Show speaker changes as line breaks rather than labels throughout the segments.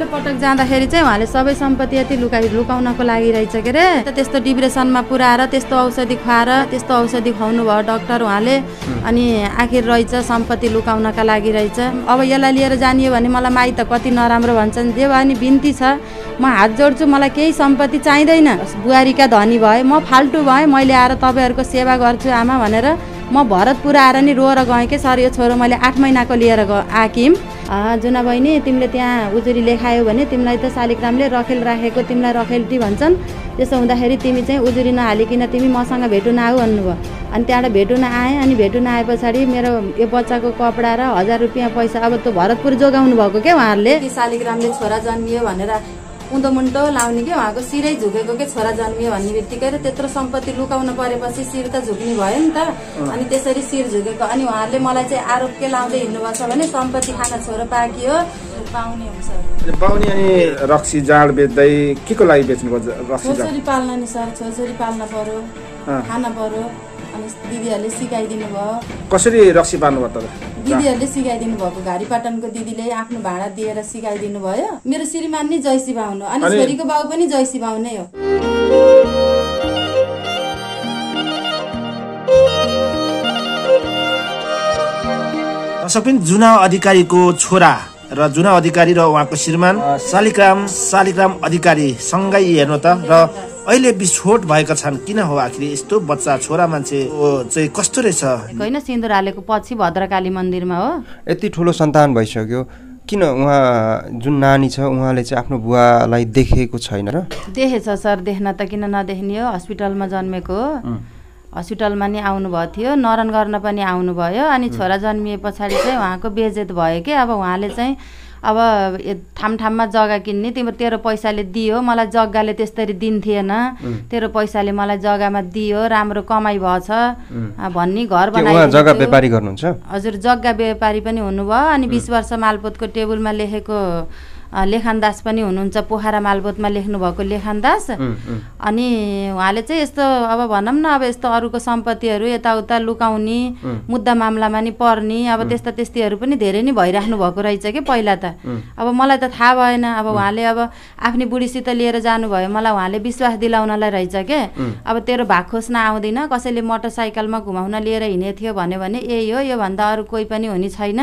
पहिलो पटक जाँदाखेरि चाहिँ उहाँले सबै सम्पत्ति यति लुकाइ लुकाउनको लागि रहेछ के अरे त्यस्तो डिप्रेसनमा पुऱ्याएर त्यस्तो औषधि खुवाएर त्यस्तो औषधि खुवाउनु भयो डक्टर उहाँले अनि आखिर रहेछ सम्पत्ति लुकाउनका लागि रहेछ अब यसलाई लिएर जानियो भने मलाई माई त कति नराम्रो भन्छन् जे भयो नि बिन्ती छ म हात जोड्छु मलाई केही सम्पत्ति चाहिँदैन बुहारीका धनी भए म फाल्टु भएँ मैले आएर तपाईँहरूको सेवा गर्छु आमा भनेर म भरतपुर आएर नि रोएर गएँ कि सर यो छोरो मैले आठ महिनाको लिएर ग आकिम जुना बहिनी तिमीले त्यहाँ उजुरी लेखायौ भने तिमीलाई त शालिग्रामले रखेल राखेको तिमीलाई रखेल्टी भन्छन् त्यसो हुँदाखेरि तिमी चाहिँ उजुरी नहालिकन तिमी मसँग भेटु नआऊ भन्नुभयो अनि त्यहाँबाट भेटु नआएँ अनि भेटु नआए पछाडि मेरो यो बच्चाको कपडा र हजार रुपियाँ पैसा अब त्यो भरतपुर जोगाउनु भएको क्या उहाँहरूले शालिग्रामले छोरा जन्मियो भनेर उँधो मुन्टो लाउने कि उहाँको शिरै झुकेको के छोरा जन्मियो भन्ने बित्तिकै र त्यत्रो सम्पत्ति लुकाउनु परेपछि शिर त झुक्ने भयो नि त अनि त्यसरी शिर झुकेको अनि उहाँहरूले मलाई चाहिँ आरोप के लाउँदै हिँड्नुभएको भने सम्पत्ति खाना छोरो पाकियो पाउने हुन्छ
पाउने अनि रक्सी जाड बेच्दै के को लागि बेच्नु पर्छ छोरी
पाल्न नि सर छोरी पाल्न पर्यो खान पर्यो अनि दिदीहरूले सिकाइदिनु भयो
कसरी रक्सी पार्नु भयो
दिदीहरूले सिकाइदिनु भएको घारीपाटनको दिदीले आफ्नो भाँडा दिएर सिकाइदिनु भयो मेरो श्रीमान नै जयसी हुनु अनि छोरीको बाउ पनि जयसी बाहु नै
हो जुना अधिकारीको छोरा र जुना अधिकारी र उहाँको श्रीमान शालिग्राम शालिग्राम अधिकारी सँगै हेर्नु त र अहिले विस्फोट भएका छन् किन हो आखिर यस्तो बच्चा छोरा मान्छे चाहिँ कस्तो रहेछ
होइन सिन्दुर हालेको पछि भद्रकाली मन्दिरमा हो
यति ठुलो सन्तान भइसक्यो किन उहाँ जुन नानी छ उहाँले चाहिँ आफ्नो बुवालाई देखेको छैन र
देखेछ सर देख्न त किन नदेख्ने हो हस्पिटलमा जन्मेको हो हस्पिटलमा नि आउनुभएको थियो नरन गर्न पनि आउनुभयो अनि छोरा जन्मिए पछाडि चाहिँ उहाँको बेजेत भयो कि अब उहाँले चाहिँ अब ठाम ठाममा जग्गा किन्ने तिम्रो तेरो पैसाले दियो मलाई जग्गाले त्यस्तरी दिन्थेन तेरो पैसाले मलाई जग्गामा दियो राम्रो कमाइ भएछ भन्ने घर बनाइ जग्गा व्यापारी गर्नुहुन्छ हजुर जग्गा व्यापारी पनि हुनुभयो अनि बिस वर्ष मालपोतको टेबलमा लेखेको लेखानदास पनि हुनुहुन्छ पोखरा मालबोतमा लेख्नुभएको लेखानदास
अनि
उहाँले चाहिँ यस्तो अब भनौँ न अब यस्तो अरूको सम्पत्तिहरू यताउता लुकाउने मुद्दा मामलामा नि पर्ने अब त्यस्ता त्यस्तीहरू पनि धेरै नै भइराख्नु भएको रहेछ कि पहिला त अब मलाई त थाहा भएन अब उहाँले अब आफ्नो बुढीसित लिएर जानुभयो मलाई उहाँले विश्वास दिलाउनलाई रहेछ के अब तेरो भाग खोज्न आउँदैन कसैले मोटरसाइकलमा घुमाउन लिएर हिँडेको थियो भन्यो भने यही हो योभन्दा अरू कोही पनि हुने छैन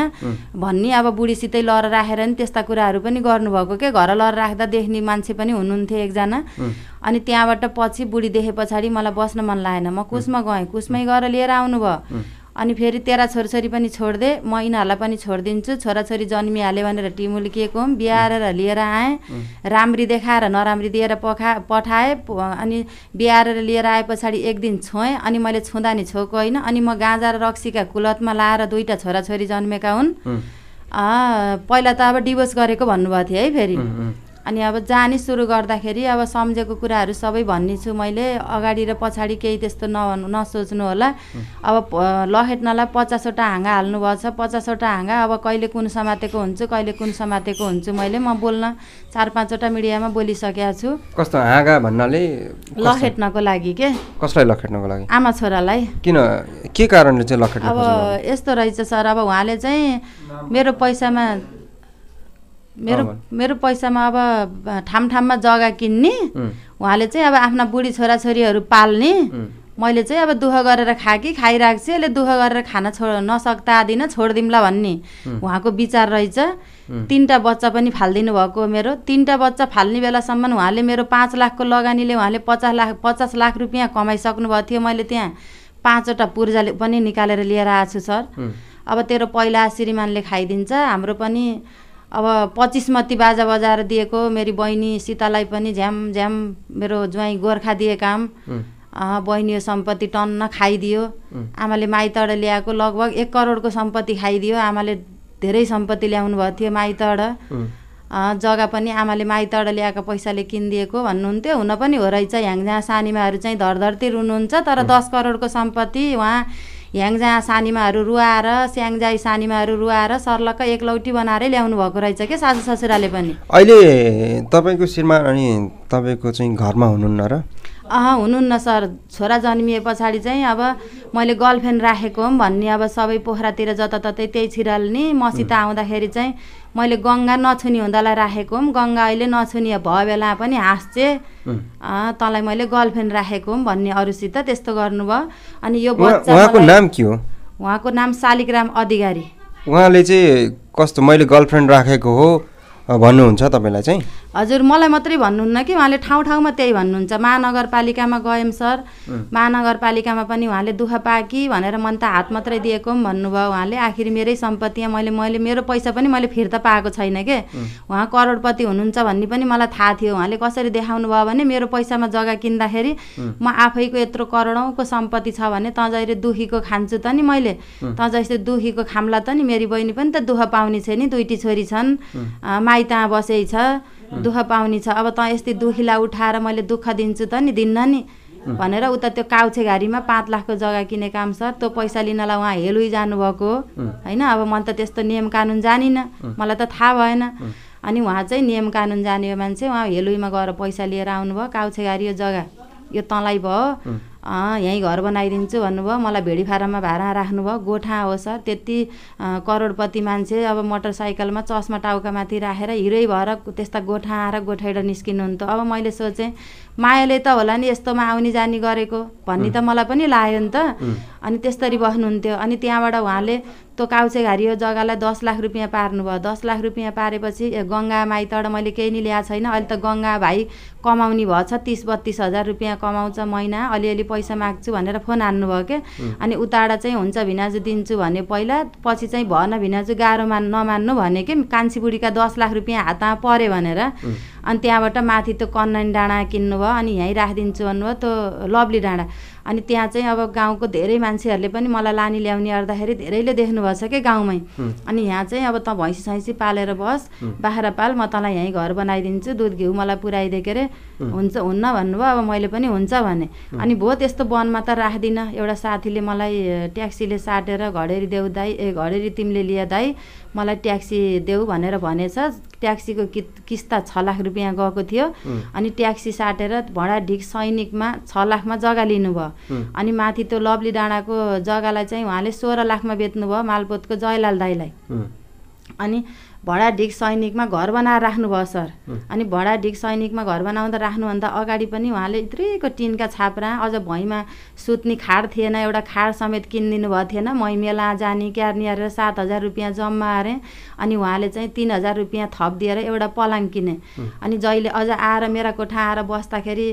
भन्ने अब बुढीसितै लर राखेर नि त्यस्ता कुराहरू पनि गर्नुभएको के घर लर राख्दा देख्ने मान्छे पनि हुनुहुन्थ्यो एकजना अनि त्यहाँबाट पछि बुढी देखे पछाडि मलाई बस्न मन लागेन म कुसमा गएँ कुसमै गएर लिएर आउनु आउनुभयो अनि फेरि तेह्र छोराछोरी पनि छोडिदिए म यिनीहरूलाई पनि छोडिदिन्छु छोराछोरी जन्मिहाले भनेर टिमुल्किएको हुँ बिहारेर लिएर आएँ राम्री देखाएर नराम्री दिएर पखा पठाएँ अनि बिहारेर लिएर आए पछाडि एक दिन छोएँ अनि मैले छुँदा नि छोएको होइन अनि म गाँजा र रक्सीका कुलतमा लाएर दुईवटा छोराछोरी जन्मेका हुन् पहिला त अब डिभोर्स गरेको भन्नुभएको थियो है फेरि अनि अब जाने सुरु गर्दाखेरि अब सम्झेको कुराहरू सबै भन्ने छु मैले अगाडि र पछाडि केही त्यस्तो न नसोच्नु होला अब लखेट्नलाई पचासवटा हाँगा छ पचासवटा हाँगा अब कहिले कुन समातेको हुन्छु कहिले कुन समातेको हुन्छु मैले म बोल्न चार पाँचवटा मिडियामा बोलिसकेको छु
कस्तो हाँगा भन्नाले लखेट्नको लागि के कसलाई लखेट्नको लागि
आमा छोरालाई
किन के कारणले चाहिँ लखेट अब
यस्तो रहेछ सर अब उहाँले चाहिँ मेरो पैसामा मेरो मेरो पैसामा अब ठाम ठाममा जग्गा किन्ने उहाँले चाहिँ अब आफ्ना बुढी छोराछोरीहरू पाल्ने मैले चाहिँ अब दुःख गरेर खा कि खाइरहेको छु यसले दुःख गरेर खान छोड नसक्तादिनँ छोडिदिउँला भन्ने उहाँको विचार रहेछ तिनवटा बच्चा पनि फालिदिनु भएको मेरो तिनवटा बच्चा फाल्ने बेलासम्म उहाँले मेरो पाँच लाखको लगानीले उहाँले पचास लाख पचास लाख रुपियाँ कमाइसक्नुभएको थियो मैले त्यहाँ पाँचवटा पूर्जाले पनि निकालेर लिएर आएको छु सर अब तेरो पहिला श्रीमानले खाइदिन्छ हाम्रो पनि अब पच्चिसमती बाजा बजाएर दिएको मेरी बहिनी सीतालाई पनि झ्याम झ्याम मेरो ज्वाइँ गोर्खा दिए काम बहिनी सम्पत्ति टन्न खाइदियो आमाले माइतड ल्याएको लगभग एक करोडको सम्पत्ति खाइदियो आमाले धेरै सम्पत्ति ल्याउनु भएको थियो माइतड जग्गा पनि आमाले माइतड ल्याएको पैसाले किनिदिएको भन्नुहुन्थ्यो हुन पनि हो रहेछ ह्याङझ्याङ सानीमाहरू चाहिँ धरधरती रुनुहुन्छ तर दस करोडको सम्पत्ति उहाँ ह्याङ्जा सानीमाहरू रुवाएर स्याङ्जा सानीमाहरू रुवाएर सर्लक्क एकलौटी बनाएरै ल्याउनु भएको रहेछ क्या सासु ससुराले पनि
अहिले तपाईँको श्रीमान अनि तपाईँको चाहिँ घरमा हुनुहुन्न र
अह हुनुहुन्न सर छोरा जन्मिए पछाडि चाहिँ अब मैले गर्लफ्रेन्ड राखेको हो भन्ने अब सबै पोखरातिर जताततै त्यही छिराल्ने मसित आउँदाखेरि चाहिँ मैले गङ्गा नछुनी हुँदालाई राखेको हुँ गङ्गा अहिले नछुनी भयो बेला पनि हाँस्चे तँलाई मैले गर्लफ्रेन्ड राखेको हुँ भन्ने अरूसित त्यस्तो गर्नुभयो अनि यो उहाँको नाम के हो उहाँको नाम शालिगराम अधिकारी
उहाँले चाहिँ कस्तो मैले गर्लफ्रेन्ड राखेको हो भन्नुहुन्छ तपाईँलाई चाहिँ
हजुर मलाई मात्रै भन्नुहुन्न कि उहाँले ठाउँ ठाउँमा त्यही भन्नुहुन्छ महानगरपालिकामा गयौँ सर महानगरपालिकामा पनि उहाँले दुःख कि भनेर मन त हात मात्रै दिएको पनि भन्नुभयो उहाँले आखिर मेरै सम्पत्ति मैले मैले मेरो पैसा पनि मैले फिर्ता पाएको छैन के उहाँ करोडपति हुनुहुन्छ भन्ने पनि मलाई थाहा थियो उहाँले कसरी देखाउनु भयो भने मेरो पैसामा जग्गा किन्दाखेरि म आफैको यत्रो करोडौँको सम्पत्ति छ भने तँ जहिले दुखीको खान्छु त नि मैले तँ जस्तो दुखीको खाम्ला त नि मेरी बहिनी पनि त दुःख पाउने छ नि दुइटी छोरी छन् माइत बसेको छ दुःख पाउने छ अब त यस्तै दुखीलाई उठाएर मैले दुःख दिन्छु त नि दिन्न नि भनेर उता त्यो काउछे घारीमा पाँच लाखको जग्गा किने काम छ त्यो पैसा लिनलाई उहाँ हेलुइ जानुभएको होइन अब म त त्यस्तो नियम कानुन जानिनँ मलाई त थाहा भएन अनि उहाँ चाहिँ नियम कानुन जाने मान्छे उहाँ हेलुइमा गएर पैसा लिएर आउनुभयो काउछे घारी यो जग्गा यो तँलाई भयो यहीँ घर बनाइदिन्छु भन्नुभयो मलाई भेडी फारममा भाडा राख्नुभयो गोठा हो सर त्यति करोडपति मान्छे अब मोटरसाइकलमा चस्मा टाउका माथि राखेर हिरै भएर त्यस्ता गोठा आएर गोठाइड निस्किनुहुन्थ्यो अब मैले सोचेँ मायाले त होला नि यस्तोमा आउने जाने गरेको भन्ने त मलाई पनि लाग्यो नि त अनि त्यस्तरी बस्नुहुन्थ्यो अनि त्यहाँबाट उहाँले त्यो काउचे घारियो जग्गालाई दस लाख रुपियाँ भयो दस लाख रुपियाँ पारेपछि गङ्गा माइतबाट मैले केही नि ल्याएको छैन अहिले त गङ्गा भाइ कमाउने भएछ तिस बत्तिस हजार रुपियाँ कमाउँछ महिना अलिअलि पैसा माग्छु भनेर फोन हान्नुभयो क्या अनि उताबाट चाहिँ हुन्छ भिनाजु दिन्छु भने पहिला पछि चाहिँ भएन भिनाजु गाह्रो मान् नमान्नु भने कि कान्छी बुढीका दस लाख रुपियाँ हातमा पऱ्यो भनेर अनि त्यहाँबाट माथि त्यो कन्नाइन डाँडा भयो अनि यहीँ राखिदिन्छु भन्नुभयो त्यो लभली डाँडा अनि त्यहाँ चाहिँ अब गाउँको धेरै मान्छेहरूले पनि मलाई लानी ल्याउने अर्दाखेरि धेरैले देख्नुभएछ क्या गाउँमै अनि यहाँ चाहिँ अब त भैँसी सैँसी पालेर बस बाख्रा पाल म तँलाई यहीँ घर बनाइदिन्छु दुध घिउ मलाई पुऱ्याइदिए के अरे हुन्छ हुन्न भन्नुभयो अब मैले पनि हुन्छ भने अनि भो त्यस्तो वनमा त राख्दिनँ एउटा साथीले मलाई ट्याक्सीले साटेर घडेरी देऊ दाई ए घडेरी तिमीले लिए दाई मलाई ट्याक्सी देऊ भनेर भनेछ ट्याक्सीको कि किस्ता छ लाख रुपियाँ गएको थियो अनि ट्याक्सी साटेर भडाढिक सैनिकमा छ लाखमा जग्गा लिनुभयो अनि माथि त्यो लवली डाँडाको जग्गालाई चाहिँ उहाँले सोह्र लाखमा बेच्नुभयो मालपोतको जयलाल दाईलाई अनि भडा ढिक सैनिकमा घर बनाएर राख्नुभयो सर अनि भडा ढिक सैनिकमा घर बनाउँदा राख्नुभन्दा अगाडि पनि उहाँले यत्रैको टिनका छाप्रा अझ भैँमा सुत्ने खाड थिएन एउटा खाड समेत किनिदिनु भएको थिएन मै मेला जाने निहारेर सात हजार रुपियाँ जम्मा आरेँ अनि उहाँले चाहिँ तिन हजार रुपियाँ थप दिएर एउटा पलाङ किने अनि जहिले अझ आएर मेरा कोठा आएर बस्दाखेरि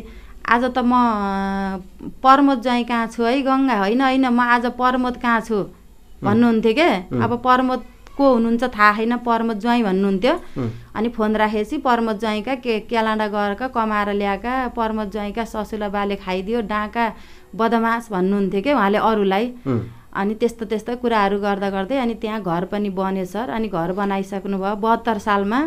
आज त म प्रमोद जहीँ कहाँ छु है गङ्गा होइन होइन म आज प्रमोद कहाँ छु भन्नुहुन्थ्यो के अब प्रमोद को हुनुहुन्छ थाहा छैन परम ज्वाइँ भन्नुहुन्थ्यो अनि फोन राखेपछि पर्मत ज्वाइँका के क्यालाडा गएर कमाएर ल्याएका परम ज्वाइँका ससुला बाले खाइदियो डाँका बदमास भन्नुहुन्थ्यो क्या उहाँले अरूलाई अनि त्यस्तो त्यस्तो कुराहरू गर्दा गर्दै अनि त्यहाँ घर पनि बन्यो सर अनि घर बनाइसक्नुभयो बहत्तर सालमा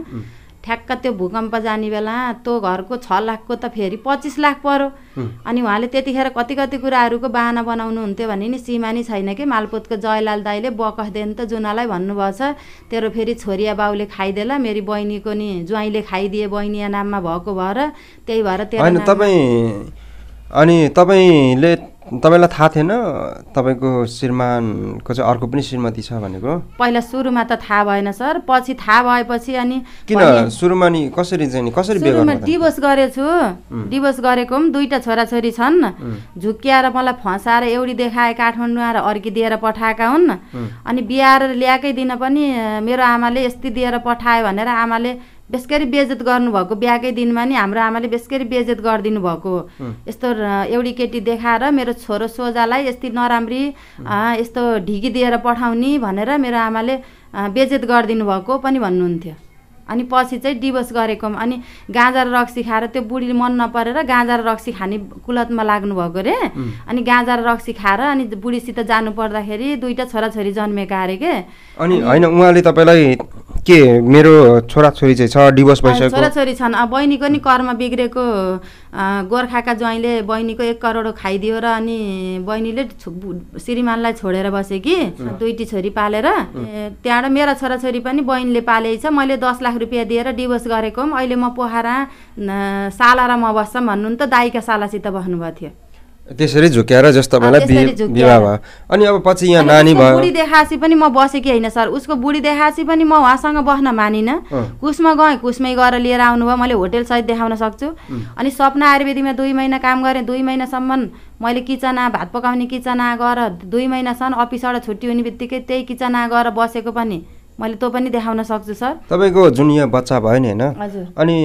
ठ्याक्क त्यो भूकम्प जाने बेला तँ घरको छ लाखको त फेरि पच्चिस लाख पऱ्यो अनि उहाँले त्यतिखेर कति कति कुराहरूको बाहना हुन्थ्यो भने नि सीमा नै छैन कि मालपोतको जयलाल दाईले नि त जुनालाई भन्नुभएछ तेरो फेरि छोरिया बाउले खाइदिएला मेरी बहिनीको नि ज्वाइँले खाइदिए बहिनी नाममा भएको भएर त्यही भएर त्यही तपाईँ
अनि तपाईँले तपाईँलाई थाहा थिएन तपाईँको श्रीमानको चाहिँ अर्को पनि श्रीमती छ भनेको
पहिला सुरुमा त थाहा भएन सर पछि थाहा भएपछि अनि किन
सुरुमा नि कसरी चाहिँ कसरी डिभोर्स
गरेछु डिभोर्स गरेको पनि दुईवटा छोराछोरी छन् झुक्क्याएर मलाई फसाएर एउटी देखाए काठमाडौँ आएर अर्की दिएर पठाएका हुन् अनि बिहार ल्याएकै दिन पनि मेरो आमाले यस्तै दिएर पठायो भनेर आमाले बेसकरी बेजेत गर्नुभएको बिहाकै दिनमा नि हाम्रो आमाले बेसकरी बेजेत गरिदिनु भएको यस्तो एउटी केटी देखाएर मेरो छोरो सोझालाई यस्तै नराम्री यस्तो ढिकी दिएर पठाउने भनेर मेरो आमाले बेजेत गरिदिनु भएको पनि भन्नुहुन्थ्यो अनि पछि चाहिँ डिभोर्स गरेको अनि गाँजा र रक्सी खाएर त्यो बुढीले मन नपरेर गाँजा र रक्सी खाने कुलतमा लाग्नुभएको रे अनि गाँजा र रक्सी खाएर अनि बुढीसित जानु पर्दाखेरि दुइटा छोराछोरी जन्मेका अरे के
अनि होइन उहाँले तपाईँलाई के मेरो छोराछोरी चाहिँ छ डिभोर्स भइसक्यो छोराछोरी
छन् बहिनीको नि कर्म बिग्रेको गोर्खाका ज्वाइँले बहिनीको एक करोड खाइदियो र अनि बहिनीले श्रीमानलाई छोडेर बसेँ कि दुइटी छोरी पालेर त्यहाँबाट मेरा छोराछोरी पनि बहिनीले छ मैले दस लाख रुपियाँ दिएर डिभोर्स गरेको अहिले म पोखरा साला र म बस्छ भन्नु त दाइका सालासित बस्नुभएको थियो
त्यसरी झुक्याएर जस्तो मलाई विवाह भयो अनि अब पछि यहाँ नानी भयो बुढी
देखासी पनि म बसेकी होइन सर उसको बुढी देखासी पनि म उहाँसँग बस्न मानिनँ कुसमा गएँ कुसमै गएर लिएर आउनु भयो मैले होटेलसहित देखाउन सक्छु अनि सपना आयुर्वेदीमा दुई महिना काम गरेँ दुई महिनासम्म मैले किचन भात पकाउने किचन गएर दुई महिनासम्म अफिसबाट छुट्टी हुने बित्तिकै त्यही किचन गएर बसेको पनि मैले त्यो पनि देखाउन सक्छु सर
तपाईँको जुन यहाँ बच्चा भयो नि होइन अनि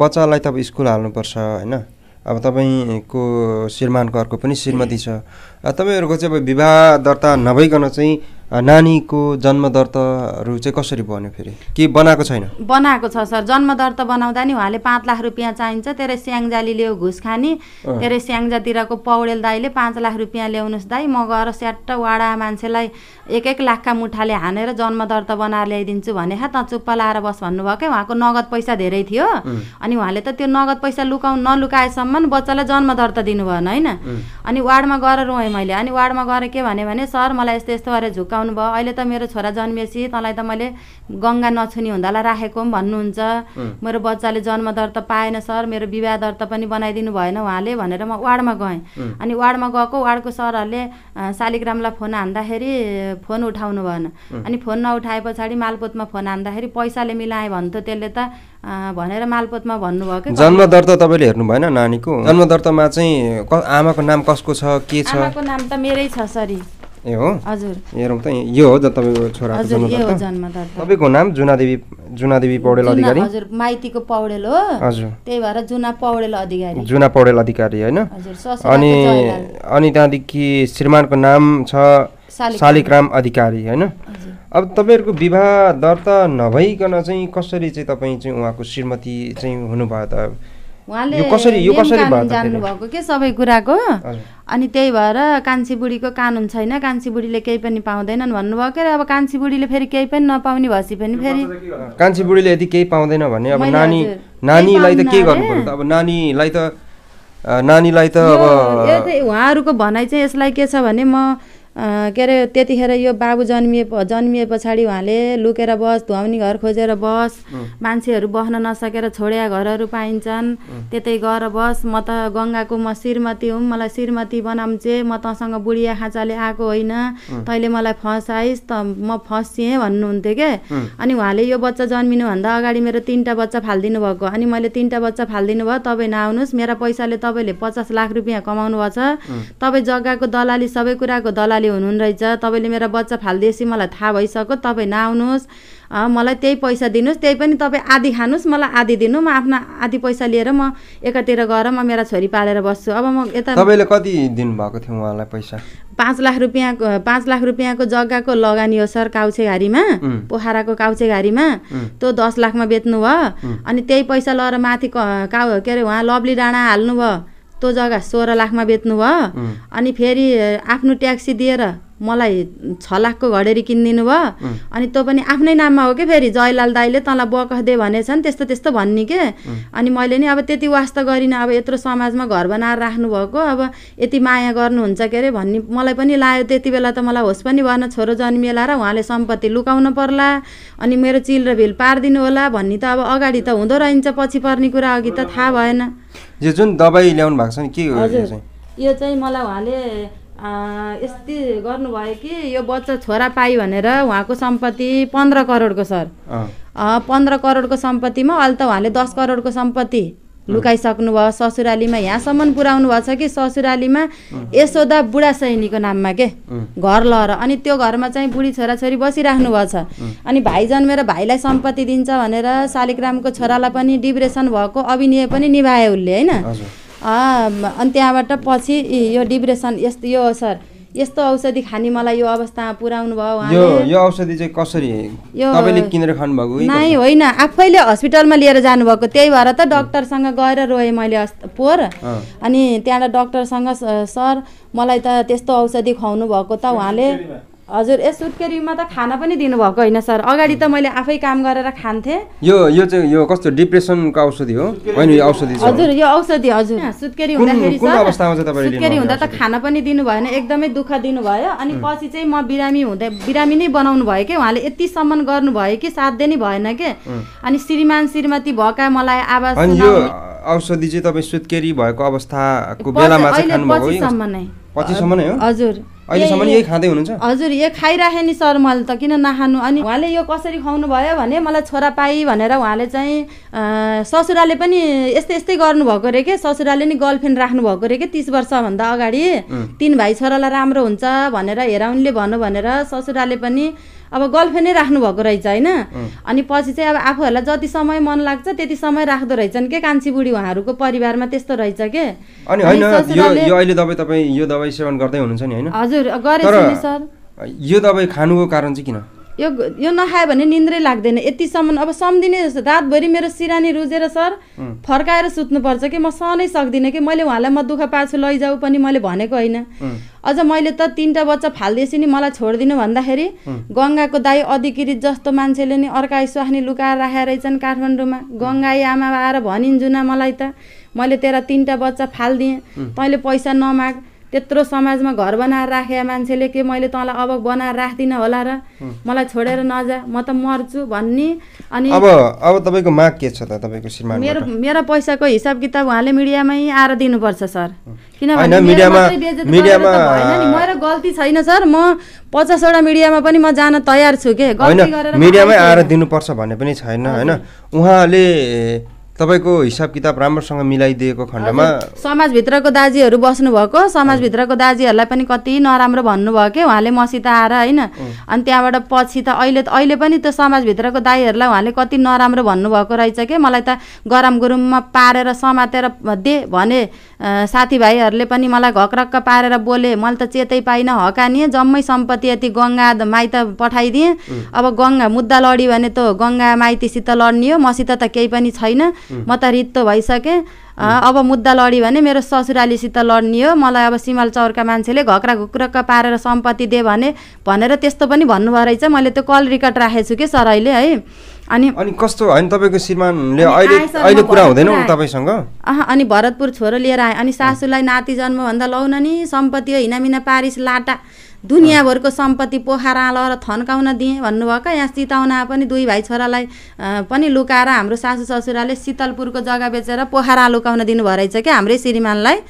बच्चालाई त अब स्कुल हाल्नुपर्छ होइन अब तपाईँको श्रीमानको अर्को पनि श्रीमती छ तपाईँहरूको चाहिँ अब विवाह दर्ता नभइकन चाहिँ नानीको जन्म दर्ताहरू चाहिँ कसरी बन्यो फेरि के बनाएको छैन
बनाएको छ सर जन्म दर्ता बनाउँदा नि उहाँले पाँच लाख रुपियाँ चाहिन्छ तेरो स्याङ्जाले ल्याउ घुस खाने तेरो स्याङ्जातिरको पौडेल दाईले पाँच लाख रुपियाँ ल्याउनुहोस् दाई म गएर स्याट्ट वाडा मान्छेलाई एक एक लाखका मुठाले हानेर जन्म दर्ता बनाएर ल्याइदिन्छु भने खा त चुप्प लाएर बस भन्नुभयो क्या उहाँको नगद पैसा धेरै थियो अनि उहाँले त त्यो नगद पैसा लुकाउ नलुकाएसम्म बच्चालाई जन्म दर्ता दिनुभएन होइन अनि वार्डमा गएर रोएँ मैले अनि वार्डमा गएर के भने सर मलाई यस्तो यस्तो गरेर झुकाउनु आउनु भयो अहिले त मेरो छोरा जन्मेपछि तँलाई त मैले गङ्गा नछुनी हुँदालाई राखेको पनि भन्नुहुन्छ मेरो बच्चाले जन्म त पाएन सर मेरो विवाह त पनि बनाइदिनु भएन उहाँले भनेर म वार्डमा गएँ अनि वार्डमा गएको वार्डको सरहरूले शालिग्रामलाई फोन हान्दाखेरि फोन उठाउनु भएन अनि फोन नउठाए पछाडि मालपोतमा फोन हान्दाखेरि पैसाले मिलाएँ भन्थ्यो त्यसले त भनेर मालपोतमा भन्नुभयो जन्म
त तपाईँले हेर्नु भएन नानीको जन्म दर्तामा चाहिँ आमाको नाम कसको छ के छ आमाको
नाम त मेरै छ सरी
ए हो हजुर हेरौँ त यो हो तपाईँको छोरा
तपाईँको
नाम जुनादेवी जुनादेवी पौडेल अधिकारी हजुर
माइतीको पौडेल हो हजुर त्यही भएर जुना पौडेल अधिकारी
जुना पौडेल अधिकारी होइन अनि अनि त्यहाँदेखि श्रीमानको नाम छ शालिकराम अधिकारी होइन अब तपाईँहरूको विवाह दर्ता नभइकन चाहिँ कसरी चाहिँ तपाईँ चाहिँ उहाँको श्रीमती चाहिँ हुनुभयो त
उहाँले जान्नुभएको के सबै कुराको अनि त्यही भएर कान्छी बुढीको कानुन छैन कान्छी बुढीले केही पनि पाउँदैनन् भन्नुभयो के अब कान्छी बुढीले फेरि केही पनि नपाउने भएपछि पनि फेरि
कान्छी बुढीले यदि केही पाउँदैन भने अब नानी नानीलाई त के गर्नु पर्यो अब नानीलाई त नानीलाई त अब
उहाँहरूको भनाइ चाहिँ यसलाई के छ भने म के अरे त्यतिखेर यो बाबु जन्मिए जन्मिए पछाडि उहाँले लुकेर बस धुवाउने घर खोजेर बस मान्छेहरू बस्न नसकेर छोड्या घरहरू पाइन्छन् त्यतै गएर बस म त गङ्गाको म श्रीमती हुँ मलाई श्रीमती बनाउँछे म तँसँग बुढिया खाँचाले आएको होइन तैँले मलाई फसाइस् त म फसिएँ भन्नुहुन्थ्यो के अनि उहाँले यो बच्चा जन्मिनुभन्दा अगाडि मेरो तिनवटा बच्चा फालिदिनु भएको अनि मैले तिनवटा बच्चा फालिदिनु भयो तपाईँ नआउनुहोस् मेरा पैसाले तपाईँले पचास लाख रुपियाँ कमाउनु भएको छ तपाईँ जग्गाको दलाली सबै कुराको दलाली आमाले हुनुहुन्न रहेछ तपाईँले मेरो बच्चा फालिदिएपछि मलाई थाहा भइसक्यो तपाईँ नआउनुहोस् मलाई त्यही पैसा दिनुहोस् त्यही पनि तपाईँ आधी खानुहोस् मलाई आधी दिनु म आफ्नो आधी पैसा लिएर म एकातिर गएर म मेरा छोरी पालेर बस्छु अब म यता तपाईँले
कति दिनुभएको थियो उहाँलाई पैसा
पाँच लाख रुपियाँ पाँच लाख रुपियाँको जग्गाको लगानी हो सर काउचे पोखराको काउचे त्यो दस लाखमा बेच्नु भयो अनि त्यही पैसा लगेर माथि के अरे उहाँ लब्ली डाँडा हाल्नु भयो त्यो जग्गा सोह्र लाखमा बेच्नु भयो अनि फेरि आफ्नो ट्याक्सी दिएर मलाई छ लाखको घडेरी किनिदिनु भयो अनि तँ पनि आफ्नै नाममा हो कि फेरि जयलाल दाईले तँलाई दे भनेछ नि त्यस्तो त्यस्तो भन्ने के अनि मैले नि अब त्यति वास्ता गरिनँ अब यत्रो समाजमा घर बनाएर राख्नुभएको अब यति माया गर्नुहुन्छ के अरे भन्ने मलाई पनि लायो त्यति बेला त मलाई होस् पनि भएन छोरो जन्मिएला र उहाँले सम्पत्ति लुकाउनु पर्ला अनि मेरो चिल र भिल पारिदिनु होला भन्ने त अब अगाडि त हुँदो रहन्छ पछि पर्ने कुरा अघि त थाहा भएन
जुन दबाई ल्याउनु भएको छ नि के
यो चाहिँ मलाई उहाँले यस्तै गर्नुभयो कि यो बच्चा छोरा पायो भनेर उहाँको सम्पत्ति पन्ध्र करोडको सर पन्ध्र करोडको सम्पत्तिमा अहिले त उहाँले दस करोडको सम्पत्ति लुकाइसक्नु भयो ससुरालीमा यहाँसम्म पुऱ्याउनु छ कि ससुरालीमा यशोदा बुढा सैनीको नाममा के घर लहर अनि त्यो घरमा चाहिँ बुढी छोराछोरी बसिराख्नु छ अनि भाइ जन्मेर भाइलाई सम्पत्ति दिन्छ भनेर शालिग्रामको छोरालाई पनि डिप्रेसन भएको अभिनय पनि निभाए उसले होइन अनि त्यहाँबाट पछि यो डिप्रेसन यस्तो यो सर यस्तो औषधि खाने मलाई यो अवस्थामा पुऱ्याउनु भयो यो
यो औषधि चाहिँ कसरी यो किनेर खानुभएको नै
होइन आफैले हस्पिटलमा लिएर जानुभएको त्यही भएर त डक्टरसँग गएर रोएँ मैले पोहोर अनि त्यहाँबाट डक्टरसँग सर मलाई त त्यस्तो औषधि खुवाउनु भएको त उहाँले हजुर यस सुत्केरीमा त खाना पनि दिनुभएको होइन सर अगाडि त मैले आफै काम गरेर खान्थेँ
यो यो चाहिँ यो कस्तो डिप्रेसनको औषधि हो होइन यो औषधि हजुर
यो औषधि हजुर सुत्केरी हुँदाखेरि
सुत्केरी हुँदा त
खाना पनि दिनु भएन एकदमै दुःख दिनुभयो अनि पछि चाहिँ म बिरामी हुँदै बिरामी नै बनाउनु भयो कि उहाँले यतिसम्म गर्नुभयो कि साध्य नै भएन के अनि श्रीमान श्रीमती भएका मलाई आवाज
औषधि चाहिँ तपाईँ सुत्केरी भएको अवस्थाको बेलामा पछिसम्म नै हजुर अहिलेसम्म यही खाँदै हुनुहुन्छ
हजुर यो खाइराखेँ नि सर मैले त किन नखानु अनि उहाँले यो कसरी खुवाउनु भयो भने मलाई छोरा पाएँ भनेर उहाँले चाहिँ ससुराले पनि यस्तै यस्तै गर्नुभएको अरे कि ससुराले नि गर्लफ्रेन्ड राख्नुभएको अरे कि तिस वर्षभन्दा अगाडि तिन भाइ छोरालाई राम्रो हुन्छ भनेर हेराउनले भन्नु भनेर ससुराले पनि अब गल्फे नै राख्नु भएको रहेछ होइन अनि पछि चाहिँ अब आफूहरूलाई जति समय मन लाग्छ त्यति समय राख्दो रहेछन् के कान्छी बुढी उहाँहरूको परिवारमा त्यस्तो रहेछ के
अनि होइन हजुर
गरेछ नि सर
यो दबाई खानुको कारण चाहिँ किन
यो यो नखायो भने निन्द्रै लाग्दैन यतिसम्म अब सम्झिने जस्तो रातभरि मेरो सिरानी रुजेर सर फर्काएर सुत्नुपर्छ कि म सहनै सक्दिनँ कि मैले उहाँलाई म दुःख पाछु लैजाऊ पनि मैले भनेको होइन अझ मैले त तिनवटा बच्चा फाल्दैछु नि मलाई छोडिदिनु भन्दाखेरि गङ्गाको दाइ अधिकृत जस्तो मान्छेले नि अर्काइ सुहानी लुकाएर राखेर रहेछन् काठमाडौँमा गङ्गाई आमा आएर भनिन् जुना मलाई त मैले तेरा तिनवटा बच्चा फालिदिएँ तैँले पैसा नमाग त्यत्रो समाजमा घर बनाएर राखेका मान्छेले के मैले तँलाई अब बनाएर राख्दिनँ होला र मलाई छोडेर नजा म त मर्छु भन्ने अनि अब
अब तपाईँको माग के छ त तपाईँको श्रीमान मेरो
मेरो पैसाको हिसाब किताब उहाँले मिडियामै आएर दिनुपर्छ सर किनभने मिडियामा मेरो गल्ती छैन सर म पचासवटा मिडियामा पनि म जान तयार छु के मिडियामै आएर
दिनुपर्छ भन्ने पनि छैन होइन उहाँले तपाईँको हिसाब किताब राम्रोसँग मिलाइदिएको खण्डमा
समाजभित्रको दाजुहरू बस्नुभएको समाजभित्रको दाजुहरूलाई पनि कति नराम्रो भन्नुभयो कि उहाँले मसित आएर होइन
अनि
त्यहाँबाट पछि त अहिले त अहिले पनि त्यो समाजभित्रको दाईहरूलाई उहाँले कति नराम्रो भन्नुभएको रहेछ कि मलाई त गरम गुरुममा पारेर समातेर दे भने साथीभाइहरूले पनि मलाई घक्रक्क पारेर बोले मैले त चेतै पाइनँ हकानिएँ जम्मै सम्पत्ति यति गङ्गा माइत पठाइदिएँ अब गङ्गा मुद्दा लड्यो भने त गङ्गा माइतीसित लड्ने हो मसित त केही पनि छैन म त रित्तो भइसकेँ अब मुद्दा लड्यो भने मेरो ससुरालीसित लड्ने हो मलाई अब सिमाल चौरका मान्छेले घक्रा घुक्रक पारेर सम्पत्ति दे भने भनेर त्यस्तो पनि भन्नुभयो रहेछ मैले त्यो कल रेकर्ड राखेको छु कि सर अहिले है
अनि अनि कस्तो होइन तपाईँको श्रीमानले अहिले अहिले कुरा हुँदैन तपाईँसँग
अह अनि भरतपुर छोरो लिएर आएँ अनि सासुलाई नाति जन्मभन्दा भन्दा लाउन नि सम्पत्ति हो हिनामिना पारिस लाटा दुनियाँभरको सम्पत्ति पोखाराल र थन्काउन दिएँ भन्नुभयो यहाँ चिताउना पनि दुई भाइ छोरालाई पनि लुकाएर हाम्रो सासु ससुराले शीतलपुरको जग्गा बेचेर पोखरा लुकाउन दिनुभयो रहेछ क्या हाम्रै श्रीमानलाई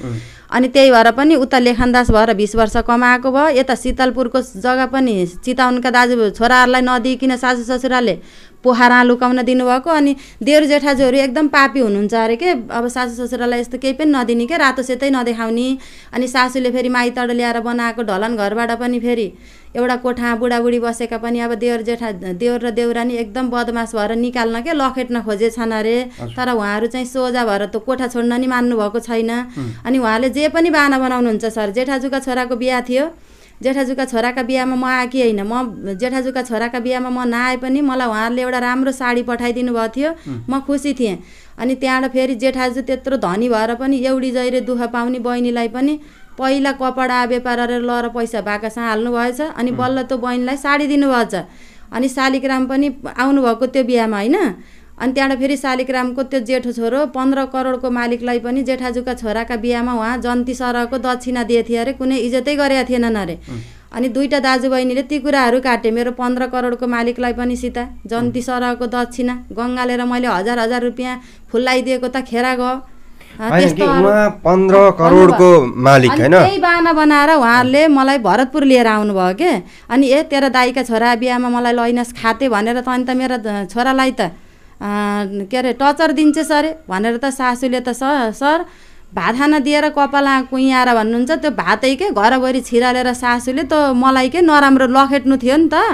अनि त्यही भएर पनि उता लेखनदास भएर बिस वर्ष कमाएको भयो यता शीतलपुरको जग्गा पनि चिताउनका दाजु छोराहरूलाई नदिइकन सासु ससुराले पोहारा लुकाउन दिनुभएको अनि देउर जेठाजुहरू एकदम पापी हुनुहुन्छ अरे के अब सासु ससुरालाई यस्तो केही पनि नदिने के रातो सेतै नदेखाउने अनि सासूले फेरि माइतड ल्याएर बनाएको ढलन घरबाट पनि फेरि एउटा कोठा बुढाबुढी बसेका पनि अब देवर जेठा देवर र देउरानी एकदम बदमास भएर निकाल्न के लखेट्न खोजेछन् अरे तर उहाँहरू चाहिँ सोझा भएर त कोठा छोड्न नि मान्नुभएको छैन अनि उहाँले जे पनि बाना बनाउनुहुन्छ सर जेठाजुका छोराको बिहा थियो जेठाजुका छोराका बिहामा म आएकी होइन म जेठाजुका छोराका बिहामा म नआए पनि मलाई उहाँहरूले एउटा राम्रो साडी पठाइदिनु भएको थियो म खुसी थिएँ अनि त्यहाँबाट फेरि जेठाजु त्यत्रो धनी भएर पनि एउटी जहिले दुःख पाउने बहिनीलाई पनि पहिला कपडा व्यापार गरेर लर पैसा भाका हाल्नु भएछ अनि बल्ल त्यो बहिनीलाई साडी दिनुभएछ अनि शालिग्राम पनि आउनुभएको त्यो बिहामा होइन अनि त्यहाँबाट फेरि शालिग्रामको त्यो जेठो छोरो पन्ध्र करोडको मालिकलाई पनि जेठाजुका छोराका बिहामा उहाँ जन्ती सरहको दक्षिणा दिएको थियो अरे कुनै इज्जतै गरेका थिएनन् अरे अनि दुईवटा दाजुबहिनीले ती कुराहरू काटे मेरो पन्ध्र करोडको मालिकलाई पनि सीता जन्ती सरहको दक्षिणा गङ्गालेर मैले हजार हजार रुपियाँ फुल्लाइदिएको त खेरा गयो
करोडको मालिक त्यही
बाना बनाएर उहाँहरूले मलाई भरतपुर लिएर आउनुभयो के अनि ए तेरो दाईका छोरा बिहामा मलाई लैनस् खाते भनेर त अन्त मेरो छोरालाई त के अरे टचर दिन्छ सरे भनेर त सासूले त सर भात खाना दिएर कपाला कुहिएर भन्नुहुन्छ त्यो भातै के घरभरि छिरालेर सासूले त मलाई के नराम्रो लखेट्नु थियो नि त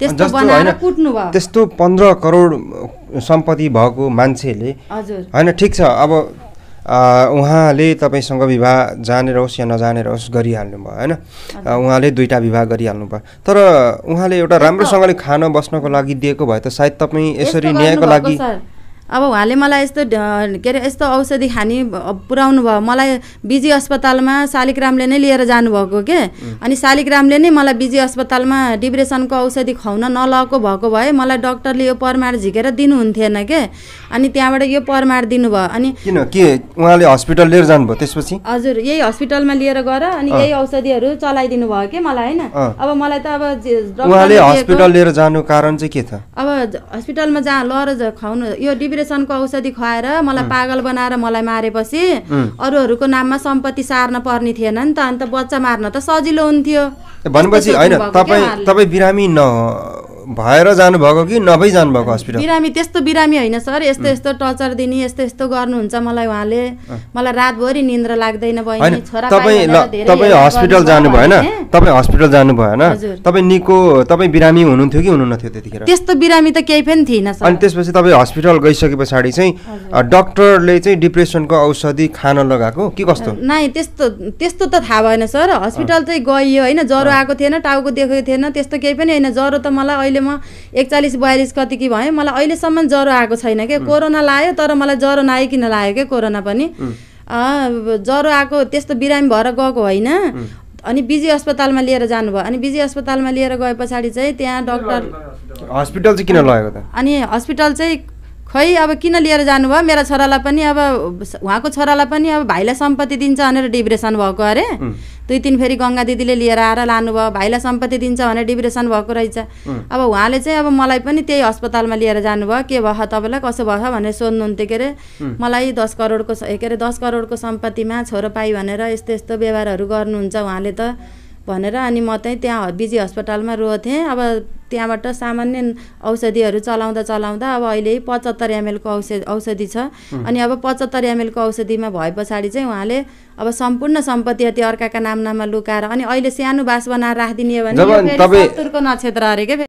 त्यस्तो बनाएर कुट्नु भयो
त्यस्तो पन्ध्र करोड सम्पत्ति भएको मान्छेले हजुर होइन ठिक छ अब उहाँले तपाईँसँग विवाह जानेर होस् या नजानेर होस् गरिहाल्नु भयो होइन उहाँले दुईवटा विवाह गरिहाल्नु भयो तर उहाँले एउटा राम्रोसँगले खान बस्नको लागि दिएको भए त सायद तपाईँ यसरी न्यायको लागि
अब उहाँले मलाई यस्तो के अरे यस्तो औषधि खाने पुऱ्याउनु भयो मलाई बिजी अस्पतालमा शालिग्रामले नै लिएर जानुभएको के अनि शालिग्रामले नै मलाई बिजी अस्पतालमा डिप्रेसनको औषधि खुवाउन नलगेको भएको भए मलाई डक्टरले यो परमार झिकेर दिनुहुन्थेन के अनि त्यहाँबाट यो परमार दिनुभयो
अनि किन के उहाँले हस्पिटल लिएर जानुभयो त्यसपछि
हजुर यही हस्पिटलमा लिएर गएर अनि यही औषधिहरू चलाइदिनु भयो कि मलाई होइन अब मलाई त अब हस्पिटल
लिएर जानु कारण चाहिँ के थियो
अब हस्पिटलमा जहाँ लर खुवाउनु यो डिप्रेस डिप्रेसनको औषधि खुवाएर मलाई पागल बनाएर मलाई मारेपछि अरूहरूको नाममा सम्पत्ति सार्न पर्ने थिएन नि त अन्त बच्चा मार्न त सजिलो हुन्थ्यो
भनेपछि होइन तपाईँ तपाईँ बिरामी न भएर जानुभएको कि नभई जानुभएको हस्पिटल
बिरामी त्यस्तो बिरामी होइन सर यस्तो यस्तो टर्चर दिने यस्तो यस्तो गर्नुहुन्छ मलाई उहाँले मलाई रातभरि निन्द्रा लाग्दैन बहिनी छोरा तपाईँ हस्पिटल जानु भएन
तपाईँ हस्पिटल जानु भएन तपाईँ निको तपाईँ बिरामी हुनुहुन्थ्यो कि हुनुहुन्थ्यो त्यतिखेर त्यस्तो
बिरामी त केही पनि थिएन अनि
त्यसपछि तपाईँ हस्पिटल गइसके पछाडि चाहिँ डक्टरले चाहिँ डिप्रेसनको औषधि खान लगाएको कि कस्तो
नै त्यस्तो त्यस्तो त थाहा भएन सर हस्पिटल चाहिँ गइयो होइन ज्वरो आएको थिएन टाउको देखेको थिएन त्यस्तो केही पनि होइन ज्वरो त मलाई अहिले म एकचालिस बयालिस कति कि भएँ मलाई अहिलेसम्म ज्वरो आएको छैन क्या कोरोना लायो तर मलाई ज्वरो नआइकन लाग्यो क्या कोरोना पनि ज्वरो आएको त्यस्तो बिरामी भएर गएको होइन अनि बिजी अस्पतालमा लिएर जानुभयो अनि बिजी अस्पतालमा लिएर गए पछाडि चाहिँ त्यहाँ डक्टर
हस्पिटल चाहिँ किन लगेको त
अनि हस्पिटल चाहिँ खै अब किन लिएर जानुभयो मेरा छोरालाई पनि अब उहाँको छोरालाई पनि अब भाइलाई सम्पत्ति दिन्छ भनेर डिप्रेसन भएको अरे दुई तिन फेरि गङ्गा दिदीले लिएर आएर लानुभयो भाइलाई सम्पत्ति दिन्छ भनेर डिप्रेसन भएको रहेछ अब उहाँले चाहिँ अब मलाई पनि त्यही अस्पतालमा लिएर जानुभयो के भयो तपाईँलाई कसो भयो भनेर सोध्नुहुन्थ्यो के अरे मलाई दस करोडको के अरे दस करोडको सम्पत्तिमा छोरो पाइ भनेर यस्तो यस्तो व्यवहारहरू गर्नुहुन्छ उहाँले त भनेर अनि म चाहिँ त्यहाँ बिजी अस्पतालमा रोथेँ अब त्यहाँबाट सामान्य औषधिहरू चलाउँदा चलाउँदा अब अहिले पचहत्तर एमएलको औष औषधि छ अनि अब पचहत्तर एमएलको औषधिमा भए पछाडि चाहिँ उहाँले अब सम्पूर्ण सम्पत्ति त्यो अर्काका नामनामा लुकाएर अनि अहिले सानो बास बनाएर राखिदिने हो भने नक्षत्र अरे क्या